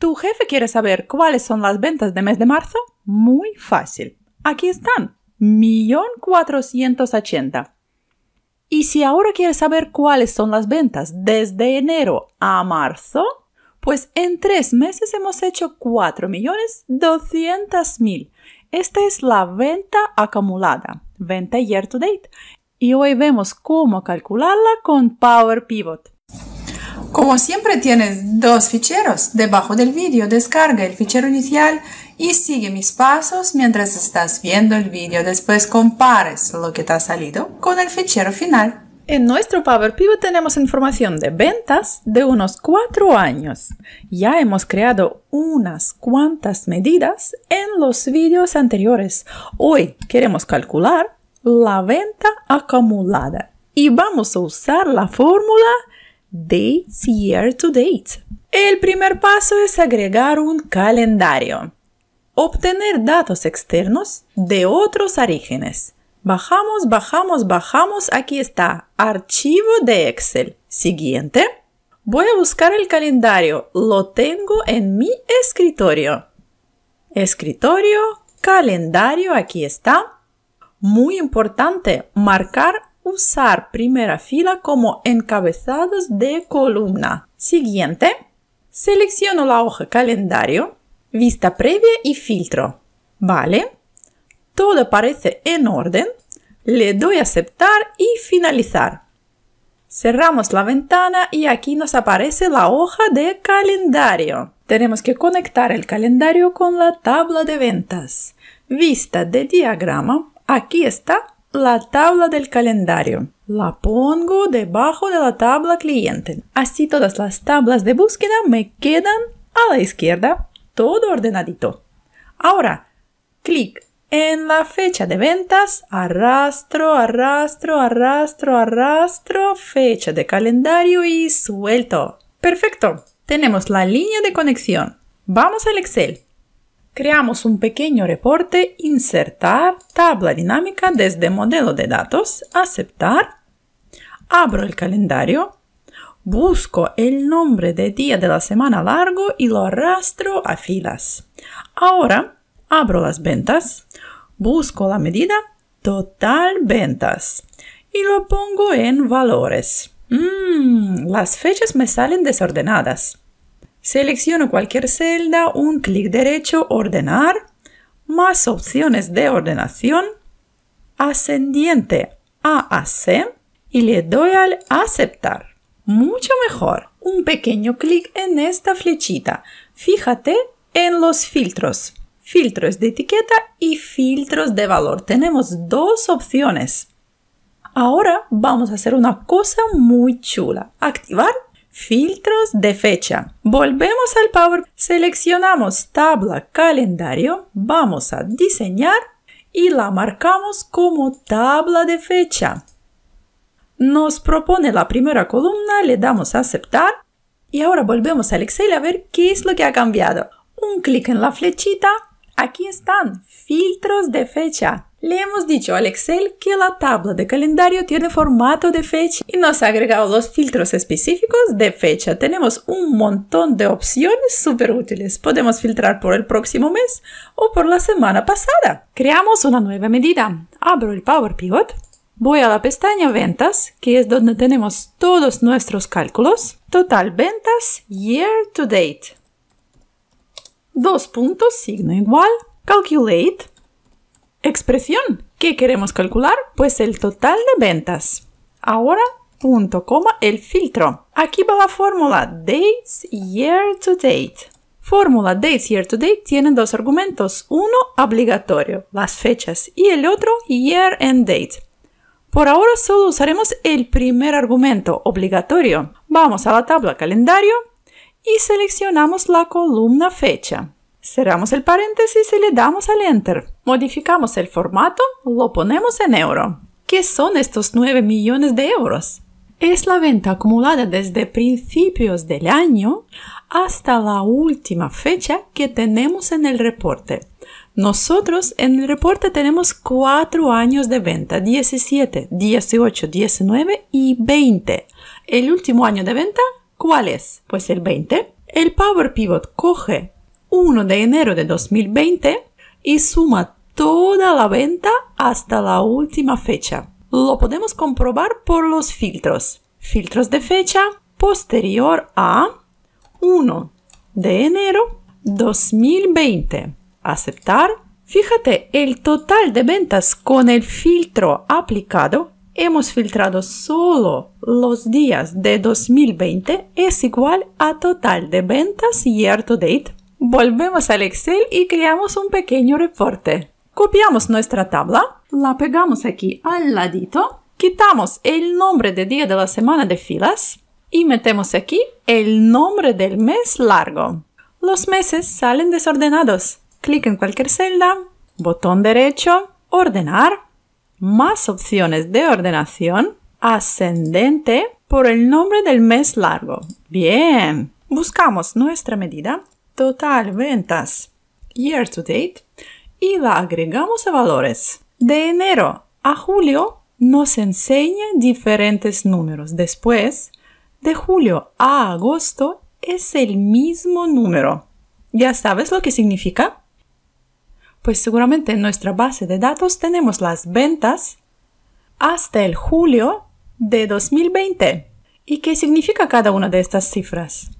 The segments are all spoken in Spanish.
¿Tu jefe quiere saber cuáles son las ventas de mes de marzo? Muy fácil. Aquí están. millón cuatrocientos ochenta. Y si ahora quieres saber cuáles son las ventas desde enero a marzo, pues en tres meses hemos hecho millones 4.200.000. Esta es la venta acumulada, venta year to date. Y hoy vemos cómo calcularla con Power Pivot. Como siempre tienes dos ficheros, debajo del vídeo descarga el fichero inicial y sigue mis pasos mientras estás viendo el vídeo. Después compares lo que te ha salido con el fichero final. En nuestro Power Pivot tenemos información de ventas de unos cuatro años. Ya hemos creado unas cuantas medidas en los vídeos anteriores. Hoy queremos calcular la venta acumulada y vamos a usar la fórmula Dates Year to Date. El primer paso es agregar un calendario. Obtener datos externos de otros orígenes. Bajamos, bajamos, bajamos. Aquí está. Archivo de Excel. Siguiente. Voy a buscar el calendario. Lo tengo en mi escritorio. Escritorio, calendario, aquí está. Muy importante, marcar usar primera fila como encabezados de columna. Siguiente. Selecciono la hoja calendario, vista previa y filtro. Vale. Todo parece en orden. Le doy aceptar y finalizar. Cerramos la ventana y aquí nos aparece la hoja de calendario. Tenemos que conectar el calendario con la tabla de ventas. Vista de diagrama. Aquí está la tabla del calendario. La pongo debajo de la tabla cliente. Así todas las tablas de búsqueda me quedan a la izquierda, todo ordenadito. Ahora, clic en la fecha de ventas, arrastro, arrastro, arrastro, arrastro, fecha de calendario y suelto. Perfecto, tenemos la línea de conexión. Vamos al Excel. Creamos un pequeño reporte Insertar, tabla dinámica desde modelo de datos, aceptar. Abro el calendario, busco el nombre de día de la semana largo y lo arrastro a filas. Ahora abro las ventas, busco la medida total ventas y lo pongo en valores. Mm, las fechas me salen desordenadas. Selecciono cualquier celda, un clic derecho, ordenar, más opciones de ordenación, ascendiente a AC y le doy al aceptar. Mucho mejor. Un pequeño clic en esta flechita. Fíjate en los filtros. Filtros de etiqueta y filtros de valor. Tenemos dos opciones. Ahora vamos a hacer una cosa muy chula. Activar Filtros de fecha. Volvemos al Power. Seleccionamos tabla calendario. Vamos a diseñar y la marcamos como tabla de fecha. Nos propone la primera columna, le damos a aceptar y ahora volvemos al Excel a ver qué es lo que ha cambiado. Un clic en la flechita Aquí están, filtros de fecha. Le hemos dicho al Excel que la tabla de calendario tiene formato de fecha y nos ha agregado los filtros específicos de fecha. Tenemos un montón de opciones súper útiles. Podemos filtrar por el próximo mes o por la semana pasada. Creamos una nueva medida. Abro el Power Pivot. Voy a la pestaña Ventas, que es donde tenemos todos nuestros cálculos. Total Ventas Year to Date dos puntos, signo igual, calculate, expresión, ¿qué queremos calcular? Pues el total de ventas. Ahora, punto, coma, el filtro. Aquí va la fórmula dates year to date. Fórmula dates year to date tiene dos argumentos, uno obligatorio, las fechas, y el otro year and date. Por ahora solo usaremos el primer argumento obligatorio. Vamos a la tabla calendario y seleccionamos la columna fecha. Cerramos el paréntesis y le damos al Enter. Modificamos el formato, lo ponemos en euro. ¿Qué son estos 9 millones de euros? Es la venta acumulada desde principios del año hasta la última fecha que tenemos en el reporte. Nosotros en el reporte tenemos 4 años de venta, 17, 18, 19 y 20. El último año de venta ¿Cuál es? Pues el 20. El Power Pivot coge 1 de enero de 2020 y suma toda la venta hasta la última fecha. Lo podemos comprobar por los filtros. Filtros de fecha posterior a 1 de enero 2020. Aceptar. Fíjate, el total de ventas con el filtro aplicado hemos filtrado solo los días de 2020 es igual a total de ventas year to date. Volvemos al Excel y creamos un pequeño reporte. Copiamos nuestra tabla, la pegamos aquí al ladito, quitamos el nombre de día de la semana de filas y metemos aquí el nombre del mes largo. Los meses salen desordenados. Clic en cualquier celda, botón derecho, ordenar más opciones de ordenación ascendente por el nombre del mes largo. Bien, buscamos nuestra medida total ventas year to date y la agregamos a valores. De enero a julio nos enseña diferentes números. Después, de julio a agosto es el mismo número. ¿Ya sabes lo que significa? pues seguramente en nuestra base de datos tenemos las ventas hasta el julio de 2020. ¿Y qué significa cada una de estas cifras?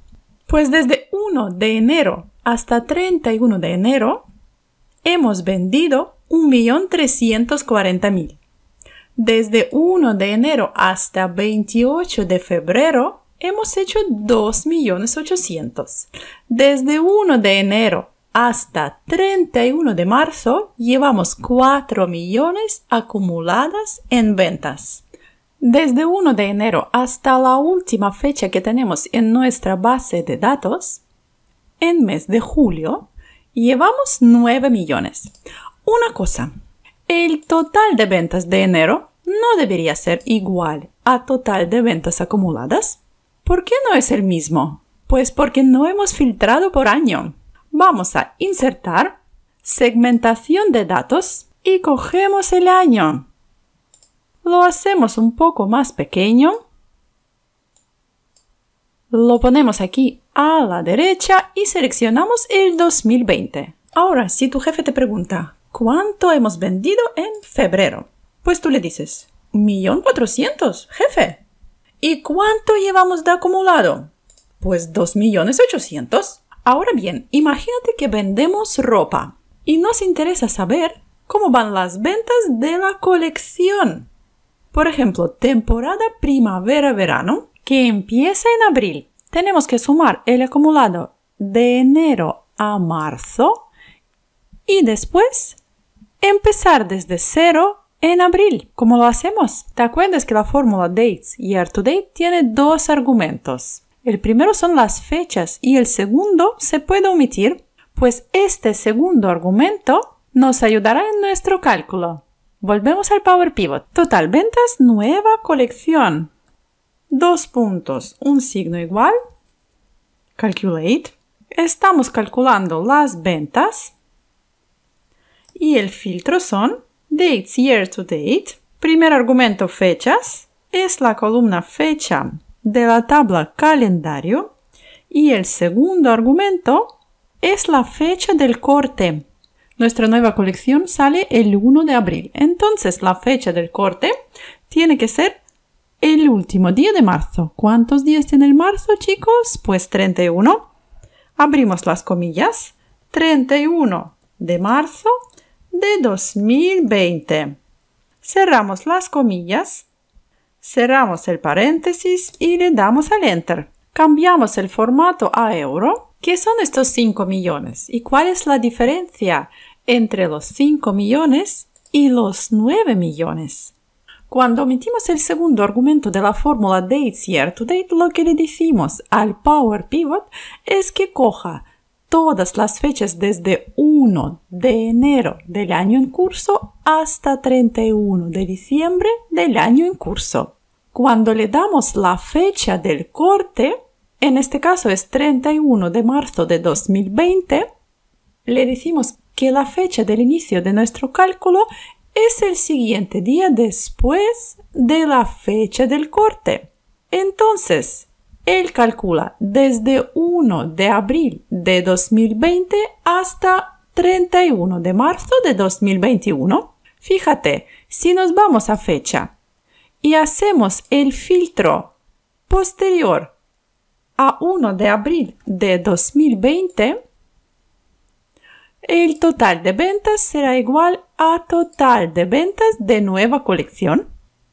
Pues desde 1 de enero hasta 31 de enero hemos vendido 1.340.000. Desde 1 de enero hasta 28 de febrero hemos hecho 2.800.000. Desde 1 de enero hasta 31 de marzo llevamos 4 millones acumuladas en ventas. Desde 1 de enero hasta la última fecha que tenemos en nuestra base de datos, en mes de julio, llevamos 9 millones. Una cosa, el total de ventas de enero no debería ser igual a total de ventas acumuladas. ¿Por qué no es el mismo? Pues porque no hemos filtrado por año vamos a insertar, segmentación de datos y cogemos el año. Lo hacemos un poco más pequeño. Lo ponemos aquí a la derecha y seleccionamos el 2020. Ahora, si tu jefe te pregunta, ¿cuánto hemos vendido en febrero? Pues tú le dices, millón cuatrocientos, jefe. ¿Y cuánto llevamos de acumulado? Pues dos millones ochocientos. Ahora bien, imagínate que vendemos ropa y nos interesa saber cómo van las ventas de la colección. Por ejemplo, temporada primavera-verano que empieza en abril. Tenemos que sumar el acumulado de enero a marzo y después empezar desde cero en abril. ¿Cómo lo hacemos? ¿Te acuerdas que la fórmula dates year to date tiene dos argumentos? El primero son las fechas y el segundo se puede omitir, pues este segundo argumento nos ayudará en nuestro cálculo. Volvemos al Power Pivot. Total ventas, nueva colección. Dos puntos, un signo igual. Calculate. Estamos calculando las ventas. Y el filtro son dates year to date. Primer argumento fechas. Es la columna fecha de la tabla calendario y el segundo argumento es la fecha del corte. Nuestra nueva colección sale el 1 de abril, entonces la fecha del corte tiene que ser el último día de marzo. ¿Cuántos días tiene el marzo, chicos? Pues 31. Abrimos las comillas. 31 de marzo de 2020. Cerramos las comillas Cerramos el paréntesis y le damos al Enter. Cambiamos el formato a euro. ¿Qué son estos 5 millones? ¿Y cuál es la diferencia entre los 5 millones y los 9 millones? Cuando omitimos el segundo argumento de la fórmula Dates year to date, lo que le decimos al power pivot es que coja todas las fechas desde 1 de enero del año en curso hasta 31 de diciembre del año en curso. Cuando le damos la fecha del corte, en este caso es 31 de marzo de 2020, le decimos que la fecha del inicio de nuestro cálculo es el siguiente día después de la fecha del corte. Entonces, él calcula desde 1 de abril de 2020 hasta 31 de marzo de 2021. Fíjate, si nos vamos a fecha y hacemos el filtro posterior a 1 de abril de 2020, el total de ventas será igual a total de ventas de nueva colección.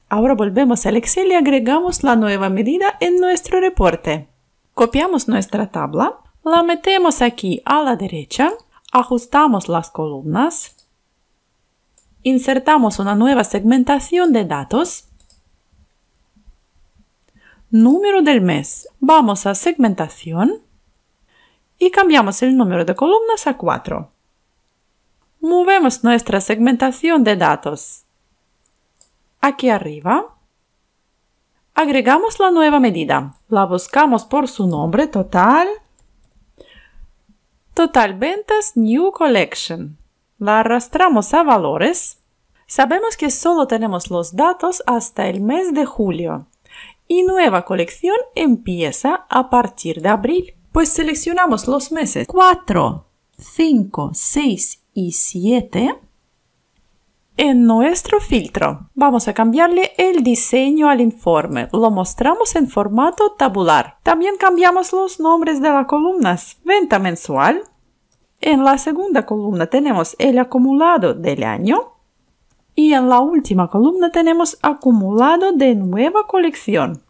Ahora volvemos al Excel y agregamos la nueva medida en nuestro reporte. Copiamos nuestra tabla, la metemos aquí a la derecha, ajustamos las columnas, insertamos una nueva segmentación de datos, número del mes, vamos a segmentación y cambiamos el número de columnas a 4. Movemos nuestra segmentación de datos aquí arriba, agregamos la nueva medida. La buscamos por su nombre total. Total ventas New Collection. La arrastramos a valores. Sabemos que solo tenemos los datos hasta el mes de julio. Y nueva colección empieza a partir de abril. Pues seleccionamos los meses 4, 5, 6 y 7 en nuestro filtro vamos a cambiarle el diseño al informe. Lo mostramos en formato tabular. También cambiamos los nombres de las columnas. Venta mensual. En la segunda columna tenemos el acumulado del año. Y en la última columna tenemos acumulado de nueva colección.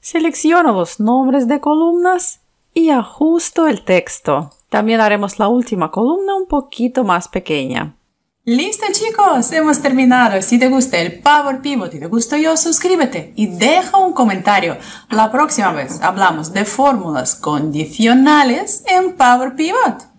Selecciono los nombres de columnas y ajusto el texto. También haremos la última columna un poquito más pequeña. Listo chicos, hemos terminado. Si te gusta el Power Pivot y te gusto yo, suscríbete y deja un comentario. La próxima vez hablamos de fórmulas condicionales en Power Pivot.